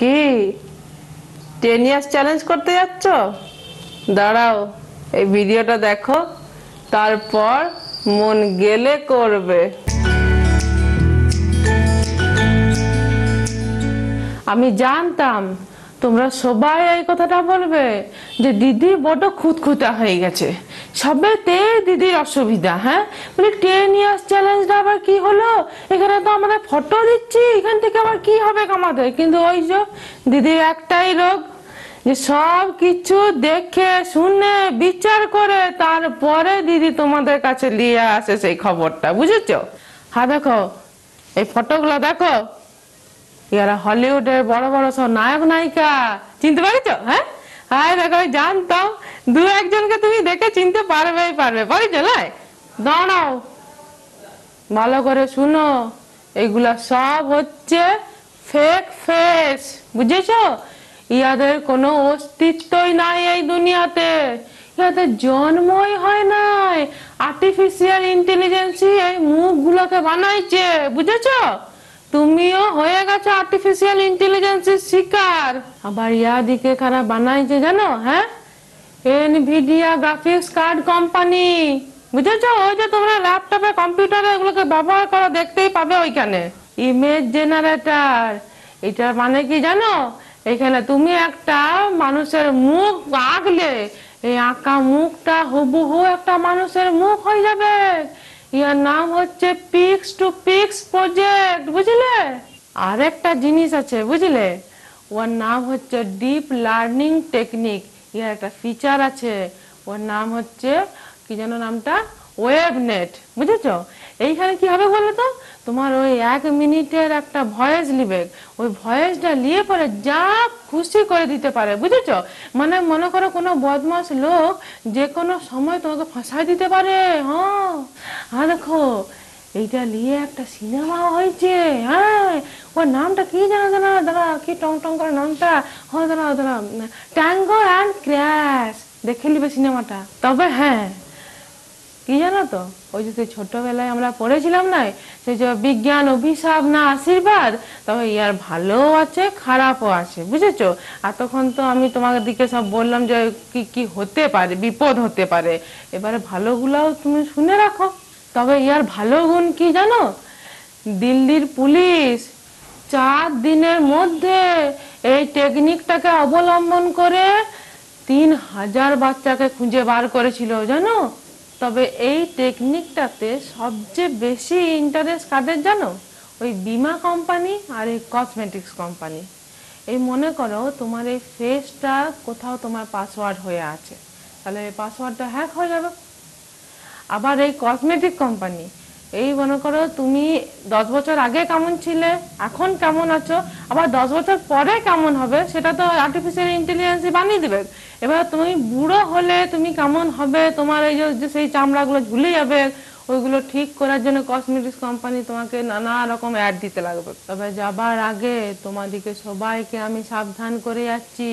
কি ten years challenge করতে যাচ্ছ দাঁড়াও এই ভিডিওটা দেখো তারপর মন গেলে করবে আমি জানতাম তোমরা সবাই এই কথাটা বলবে যে দিদি বড় খুঁতখুঁতা হয়ে গেছে সবেতে দিদির অসুবিধা হ্যাঁ বলি টেন ইয়ার্স চ্যালেঞ্জটা আবার কি হলো এখানে তো আমরা ফটো দিচ্ছি এখান থেকে আবার কি হবে আমাদের কিন্তু ওই যে দিদির একটাই রোগ যে সব কিছু দেখে শুনে বিচার করে তারপরে দিদি তোমাদের কাছে নিয়ে আসে সেই খবরটা বুঝেছ হ্যাঁ দেখো এই ফটোগুলো দেখো এরা হলিউডের বড় বড় সব নায়ক নায়িকা চিনতে পারিছ হ্যাঁ হ্যাঁ দেখো জানতাম দু একজনকে তুমি দেখে চিনতে পারবেই পারবে বাড়ি চলায় দাঁড়াও ভালো করে শুনো এগুলা সব হচ্ছে ফেক ফেস বুঝেছ ইয়াদের কোনো অস্তিত্বই নাই এই দুনিয়াতে ইয়াদের জন্মই হয় নাই আর্টিফিশিয়াল ইন্টেলিজেন্সি এই মুখগুলোকে বানাইছে বুঝেছ তুমিও হয়ে গেছো আর্টিফিশিয়াল ইন্টেলিজেন্সির শিকার আবার ইয়াদিকে খারাপ বানাইছে জানো হ্যাঁ এনভিডিয়া গ্রাফিক্স কার্ড কোম্পানি বুঝেছো ওই যে তোমরা ল্যাপটপে কম্পিউটারে ওগুলোকে ব্যবহার করা দেখতেই পাবে ওইখানে ইমেজ জেনারেটর এটার মানে কি জানো এখানে তুমি একটা মানুষের মুখ আঁকলে এই আঁকা মুখটা হুবহু একটা মানুষের মুখ হয়ে যাবে ইয়ার নাম হচ্ছে পিক্স টু পিক্স প্রজেক্ট বুঝলে আরেকটা জিনিস আছে বুঝলে ওর নাম হচ্ছে ডিপ লার্নিং টেকনিক ইয়ার একটা ফিচার আছে ওর নাম হচ্ছে কি যেন নামটা ওয়েবনেট বুঝেছ এইখানে কি হবে বলো তো তোমার ওই এক মিনিটের একটা ভয়েস লিবে ওই ভয়েসটা নিয়ে পরে যা খুশি করে দিতে পারে বুঝেছ মানে মনে করো কোনো বদমাস লোক যে কোনো সময় তোমাকে ফাঁসাই দিতে পারে হ্যাঁ দেখো এইটা নিয়ে একটা সিনেমা হয়েছে হ্যাঁ ওর নামটা কি জানো জানা দাদা কি টং টং করে নামটা হ্যাঁ দাদা দাদা ট্যাঙ্গো অ্যান্ড ক্র্যাশ দেখে নিবে সিনেমাটা তবে হ্যাঁ কি জানো তো ওই যে ছোটবেলায় আমরা পড়েছিলাম না সেই যে বিজ্ঞান অভিশাপ না আশীর্বাদ তবে ইয়ার ভালো আছে খারাপও আছে বুঝেছো এতক্ষণ তো আমি তোমাকে দিকে সব বললাম যে কি কি হতে পারে বিপদ হতে পারে এবারে ভালোগুলাও তুমি শুনে রাখো তবে ইয়ার ভালো গুণ কি জানো দিল্লির পুলিশ চার দিনের মধ্যে এই টেকনিকটাকে অবলম্বন করে তিন হাজার বাচ্চাকে খুঁজে বার করেছিল জানো তবে এই টেকনিকটাতে সবচেয়ে বেশি ইন্টারেস্ট কাদের জানো ওই বিমা কোম্পানি আর এই কসমেটিক্স কোম্পানি এই মনে করো তোমার এই ফেসটা কোথাও তোমার পাসওয়ার্ড হয়ে আছে তাহলে এই পাসওয়ার্ডটা হ্যাক হয়ে যাবে আবার এই কসমেটিক কোম্পানি এই মনে করো তুমি দশ বছর আগে কেমন ছিলে এখন কেমন আছো আবার দশ বছর পরে কেমন হবে সেটা তো আর্টিফিশিয়াল ইন্টেলিজেন্স বানিয়ে দেবে এবার তুমি বুড়ো হলে তুমি কেমন হবে তোমার এই যে সেই চামড়া গুলো ঝুলে যাবে ওইগুলো ঠিক করার জন্য কসমেটিক্স কোম্পানি তোমাকে নানা রকম অ্যাড দিতে লাগবে তবে যাবার আগে তোমাদেরকে সবাইকে আমি সাবধান করে যাচ্ছি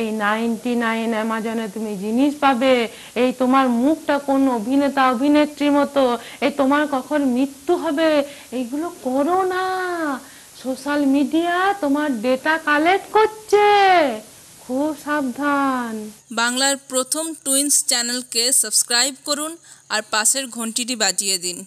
এই নাইনটি নাইন অ্যামাজনে তুমি জিনিস পাবে এই তোমার মুখটা কোন অভিনেতা অভিনেত্রীর মতো এই তোমার কখন মৃত্যু হবে এইগুলো করো না সোশ্যাল মিডিয়া তোমার ডেটা কালেক্ট করছে খুব সাবধান বাংলার প্রথম টুইন্স চ্যানেলকে সাবস্ক্রাইব করুন আর পাশের ঘন্টিটি বাজিয়ে দিন